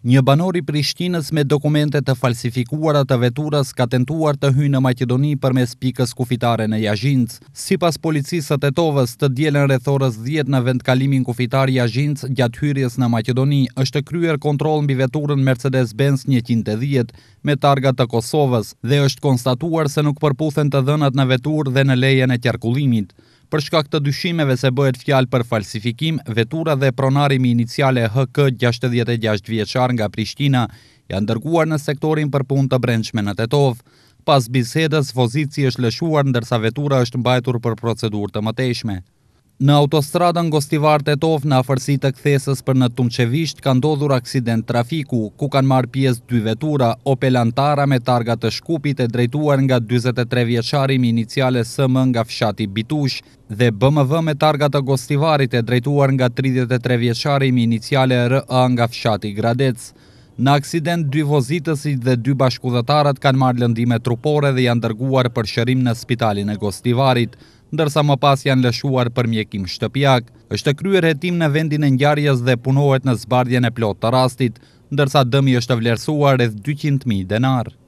Një banor i Prishtinës me dokumente të falsifikuara të veturës ka tentuar të hyjë në Maqedoni përmes pikës kufitare në Jazhinc. Sipas policisë së Tetovës, të dielën rreth orës 10 në vendkalimin kufitar i Jazhinc, gjatë hyrjes në Maqedoni, është kryer kontroll mbi veturën Mercedes-Benz 110 me targa të Kosovës dhe është konstatuar se nuk përputhen të dhënat në veturë dhe në lejen e qarkullimit. Për shkak të dyshimeve se bëhet fjalë për falsifikim, vetura dhe pronari me iniciale HK 66 vjeçar nga Prishtina janë dërguar në sektorin për punë të brendshme në Tetov. Pas bisedës, vozici është lëshuar ndërsa vetura është mbajtur për procedurë të mëtejshme. Në autostradën Gostivar të tof në afërsi të këthesës për në Tumqevisht ka ndodhur aksident trafiku, ku kanë marë pjesë dy vetura, Opel Antara me targa të shkupit e drejtuar nga 23 vjeqarimi me iniciale sëmë nga fshati Bitush, dhe BMW me targa të Gostivarit e drejtuar nga 33 vjeqarimi me iniciale RA nga fshati Gradec. Në aksident, dy vozitësit dhe dy bashkudetarët kanë marë lëndime trupore dhe janë dërguar për shërim në spitalin e Gostivarit, ndërsa më pas janë lëshuar për mjekim shtëpjak. është kryer hetim në vendin e ngjarjes dhe punohet në zbardhjen e plot të rastit, ndërsa dëmi është vlerësuar rreth 200.000 denarë.